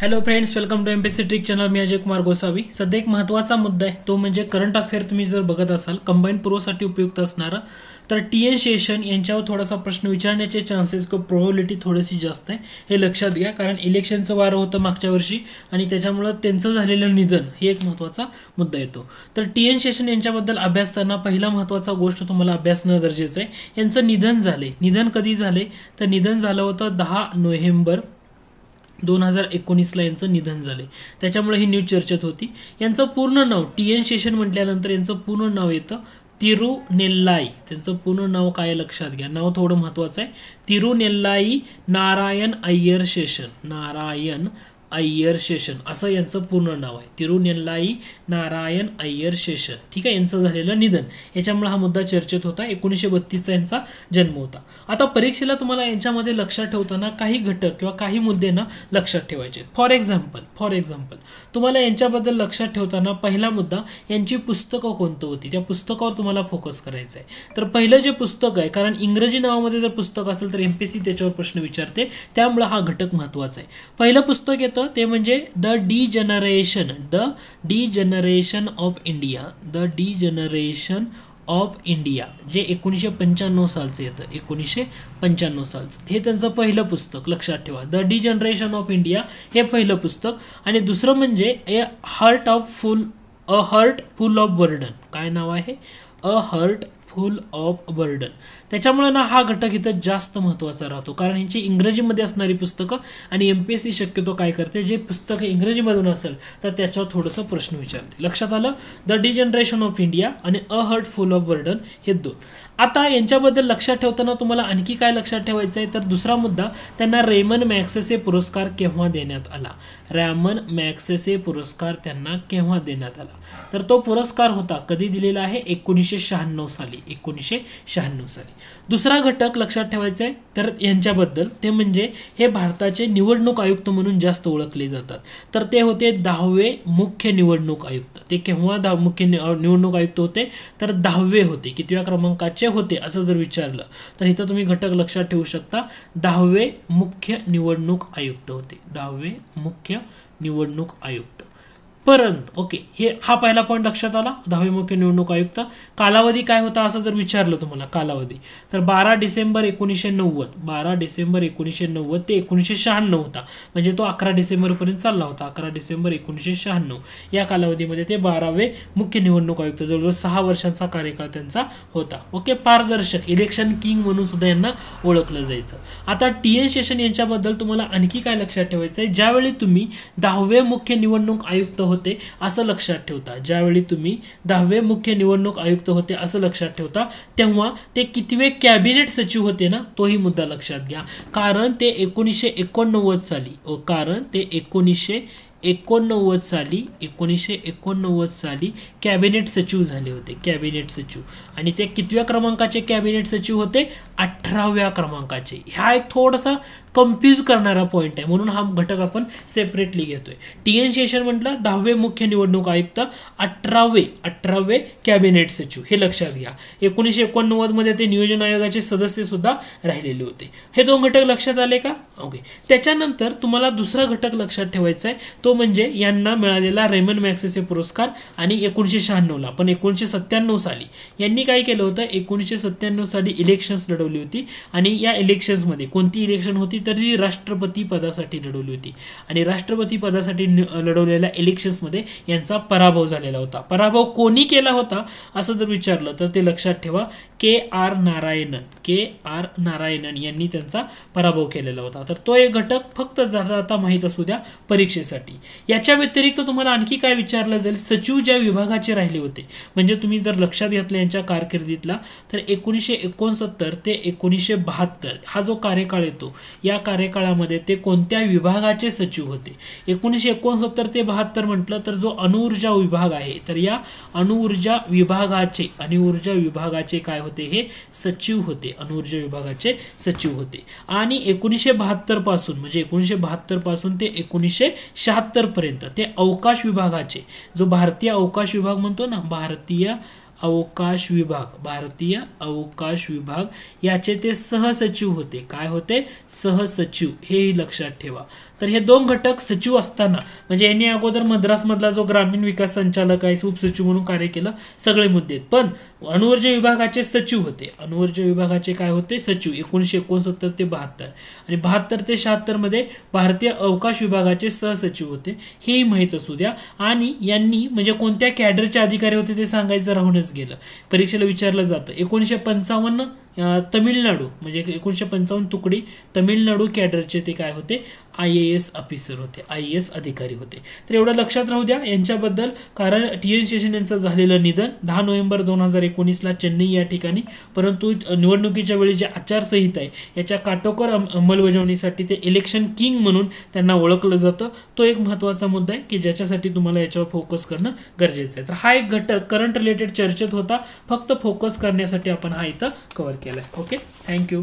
hello friends welcome to M trick channel मी अजय कुमार गोसावी सध्या एक महत्त्वाचा मुद्दा आहे तो म्हणजे करंट अफेअर तुम्ही जर बघत असाल कंबाईन प्रोसाठी उपयुक्त असणारा तर टी एन शेषन यांच्यावर थोडासा प्रश्न विचारण्याचे चान्सेस किंवा प्रोबॅबिलिटी थोडीशी जास्त आहे हे लक्षात घ्या कारण इलेक्शनचं वारं होतं मागच्या वर्षी आणि त्याच्यामुळं त्यांचं झालेलं निधन हे एक महत्त्वाचा मुद्दा येतो तर टी एन शेषन यांच्याबद्दल अभ्यासताना पहिला महत्त्वाचा गोष्ट तुम्हाला अभ्यासणं गरजेचं आहे यांचं निधन झाले निधन कधी झाले तर निधन झालं होतं दहा नोव्हेंबर दोन हजार एकोणीसला यांचं निधन झाले त्याच्यामुळे ही न्यूज चर्चेत होती यांचं पूर्ण नाव टी एन शेषन म्हटल्यानंतर यांचं पूर्ण नाव येतं तिरुनेल्लाई त्यांचं पूर्ण नाव काय लक्षात घ्या नाव थोडं महत्त्वाचं आहे तिरुनेल्लाई नारायण अय्यर शेषन नारायण अय्यर शेषन असं यांचं पूर्ण नाव आहे तिरुनेल्लाई नारायण अय्यर शेषन ठीक आहे यांचं झालेलं निधन याच्यामुळे हा मुद्दा चर्चेत होता एकोणीसशे बत्तीसचा यांचा जन्म होता आता परीक्षेला तुम्हाला यांच्यामध्ये लक्षात ठेवताना काही घटक किंवा काही मुद्दे ना लक्षात ठेवायचे फॉर एक्झाम्पल फॉर एक्झाम्पल तुम्हाला यांच्याबद्दल लक्षात ठेवताना पहिला मुद्दा यांची पुस्तकं कोणतं होती त्या पुस्तकावर तुम्हाला फोकस करायचं आहे तर पहिलं जे पुस्तक आहे कारण इंग्रजी नावामध्ये जर पुस्तक असेल तर एम पी सी त्याच्यावर प्रश्न विचारते त्यामुळे हा घटक महत्त्वाचा आहे पहिलं पुस्तक येतं ते म्हणजे the degeneration the degeneration of India the degeneration of India जे एकोणीसशे पंच्याण्णव सालचं येतं एकोणीसशे पंच्याण्णव सालचं हे त्यांचं पहिलं पुस्तक लक्षात ठेवा the degeneration of India हे पहिलं पुस्तक आणि दुसरं म्हणजे a heart of full a heart full of burden काय नाव आहे a heart full of burden त्याच्यामुळे ना हा घटक इथं जास्त महत्त्वाचा राहतो कारण ह्यांची इंग्रजीमध्ये असणारी पुस्तकं आणि एम पी एस सी शक्यतो काय करते जे पुस्तकं इंग्रजीमधून असेल तर त्याच्यावर थोडंसं प्रश्न विचारते लक्षात आलं द डिजनरेशन ऑफ इंडिया आणि a heart full of burden हे दोन आता यांच्याबद्दल लक्षात ठेवताना तुम्हाला आणखी काय लक्षात ठेवायचं आहे तर दुसरा मुद्दा त्यांना रेमन मॅक्सेसे पुरस्कार केव्हा देण्यात आला रॅमन मॅक्सेसे पुरस्कार त्यांना केव्हा देण्यात आला तर तो पुरस्कार होता कधी दिलेला आहे एकोणीसशे शहाण्णव साली एकोणीसशे शहाण्णव साली दुसरा घटक लक्षात ठेवायचा आहे तर यांच्याबद्दल ते म्हणजे हे भारताचे निवडणूक आयुक्त म्हणून जास्त ओळखले जातात तर ते होते दहावे मुख्य निवडणूक आयुक्त ते केव्हा दहा मुख्य निवडणूक आयुक्त होते तर दहावे होते कितव्या क्रमांकाचे होते असं जर विचारलं तर इथं तुम्ही घटक लक्षात ठेवू शकता दहावे मुख्य निवडणूक आयुक्त होते दहावे मुख्य निवडणूक आयुक्त परंतु ओके हे हा पहिला पॉईंट लक्षात आला दहावे मुख्य निवडणूक आयुक्त कालावधी काय होता असं जर विचारलं तुम्हाला कालावधी तर बारा डिसेंबर एकोणीसशे नव्वद बारा डिसेंबर एकोणीसशे नव्वद ते एकोणीसशे शहाण्णव होता म्हणजे तो अकरा डिसेंबरपर्यंत चालला होता अकरा डिसेंबर एकोणीसशे शहाण्णव या कालावधीमध्ये ते बारावे मुख्य निवडणूक आयुक्त जवळजवळ सहा वर्षांचा कार्यकाळ त्यांचा होता ओके पारदर्शक इलेक्शन किंग म्हणून सुद्धा यांना ओळखलं जायचं आता टी एन शेषन यांच्याबद्दल तुम्हाला आणखी काय लक्षात ठेवायचं आहे ज्यावेळी तुम्ही दहावे मुख्य निवडणूक आयुक्त होते होते असं लक्षात ठेवता ज्यावेळी तुम्ही दहावे मुख्य निवडणूक आयुक्त होते असं लक्षात ठेवता तेव्हा ते कितवे कॅबिनेट सचिव होते ना तोही मुद्दा लक्षात घ्या कारण ते एकोणीसशे एकोणनव्वद साली कारण ते एकोणीसशे एकोणनव्वद साली एकोणीसशे एकोणनव्वद साली कॅबिनेट सचिव झाले होते कॅबिनेट सचिव आणि ते कितव्या क्रमांकाचे कॅबिनेट सचिव होते अठराव्या क्रमांकाचे ह्या एक थोडासा कम्प्युज करणारा पॉईंट आहे म्हणून हा घटक आपण सेपरेटली घेतोय टी एन शेषन म्हटलं दहावे मुख्य निवडणूक आयुक्त अठरावे अठरावे कॅबिनेट सचिव हे लक्षात घ्या एकोणीसशे एकोणनव्वदमध्ये ते नियोजन आयोगाचे सदस्य सुद्धा राहिलेले होते हे दोन घटक लक्षात आले का ओके त्याच्यानंतर तुम्हाला दुसरा घटक लक्षात ठेवायचा आहे तो म्हणजे यांना मिळालेला रेमन मॅक्सेचे पुरस्कार आणि एकोणीसशे शहाण्णवला पण एकोणीसशे सत्त्याण्णव साली यांनी काय केलं होतं एकोणीसशे सत्त्याण्णव साली इलेक्शन्स लढवले होती आणि या इलेक्शन्समध्ये कोणती इलेक्शन होती तर ती राष्ट्रपती पदासाठी लढवली होती आणि राष्ट्रपती पदासाठी लढवलेल्या इलेक्शन्समध्ये यांचा पराभव झालेला होता पराभव कोणी केला होता असं जर विचारलं तर ते लक्षात ठेवा K R Narayanan K R Narayanan यांनी त्यांचा पराभव केलेला होता तर तो एक घटक फक्त जाता जाता माहीत असू द्या परीक्षेसाठी याच्या व्यतिरिक्त तुम्हाला आणखी काय विचारलं जाईल सचिव ज्या विभागाचे राहिले होते म्हणजे तुम्ही जर लक्षात घेतलं यांच्या कारकिर्दीतला तर एकोणीसशे एकोणसत्तर ते एकोणीसशे बहात्तर हा जो कार्यकाळ येतो या कार्यकाळामध्ये ते कोणत्या विभागाचे सचिव होते एकोणीसशे एकोणसत्तर ते बहात्तर म्हटलं तर जो अणुऊर्जा विभाग आहे तर या अणुऊर्जा विभागाचे अणुऊर्जा विभागाचे काय होते हे सचिव होते अणुऊर्जा विभागाचे सचिव होते आणि एकोणीसशे बहात्तरपासून म्हणजे एकोणीसशे बहात्तरपासून ते एकोणीसशे शहात्तरपर्यंत ते अवकाश विभागाचे जो भारतीय अवकाश विभाग म्हणतो ना भारतीय अवकाश विभाग भारतीय अवकाश विभाग याचे ते सहसचिव होते काय होते सहसचिव हेही लक्षात ठेवा तर हे दोन घटक सचिव असताना म्हणजे यांनी अगोदर मद्रासमधला जो ग्रामीण विकास संचालक आहे उपसचिव म्हणून कार्य केलं सगळे मुद्दे पण अणुऊर्जा विभागाचे सचिव होते अणुऊर्जा विभागाचे काय होते सचिव एकोणीसशे एकोणसत्तर ते बहात्तर आणि बहात्तर ते शहात्तरमध्ये भारतीय अवकाश विभागाचे सहसचिव होते हेही माहीत असू द्या आणि यांनी म्हणजे कोणत्या कॅडरचे अधिकारी होते ते सांगायचं राहूनच विचारलंच गेलं परीक्षेला विचारलं जातं एकोणीसशे पंचावन्न तमिळनाडू म्हणजे एकोणीसशे पंचावन्न तुकडी तमिळनाडू कॅडरचे ते काय होते आय ए एस ऑफिसर होते आय ए एस अधिकारी होते तर एवढं लक्षात राहू द्या यांच्याबद्दल कारण टी एन शेषन यांचं झालेलं निधन दहा नोव्हेंबर दोन हजार एकोणीसला चेन्नई या ठिकाणी परंतु निवडणुकीच्या वेळी जे आचारसंहिता आहे याच्या काटोकर अंमलबजावणीसाठी ते इलेक्शन किंग म्हणून त्यांना ओळखलं जातं तो एक महत्त्वाचा मुद्दा आहे की ज्याच्यासाठी तुम्हाला याच्यावर फोकस करणं गरजेचं आहे तर हा एक घटक करंट रिलेटेड चर्चेत होता फक्त फोकस करण्यासाठी आपण हा इथं कव्हर केला आहे ओके थँक्यू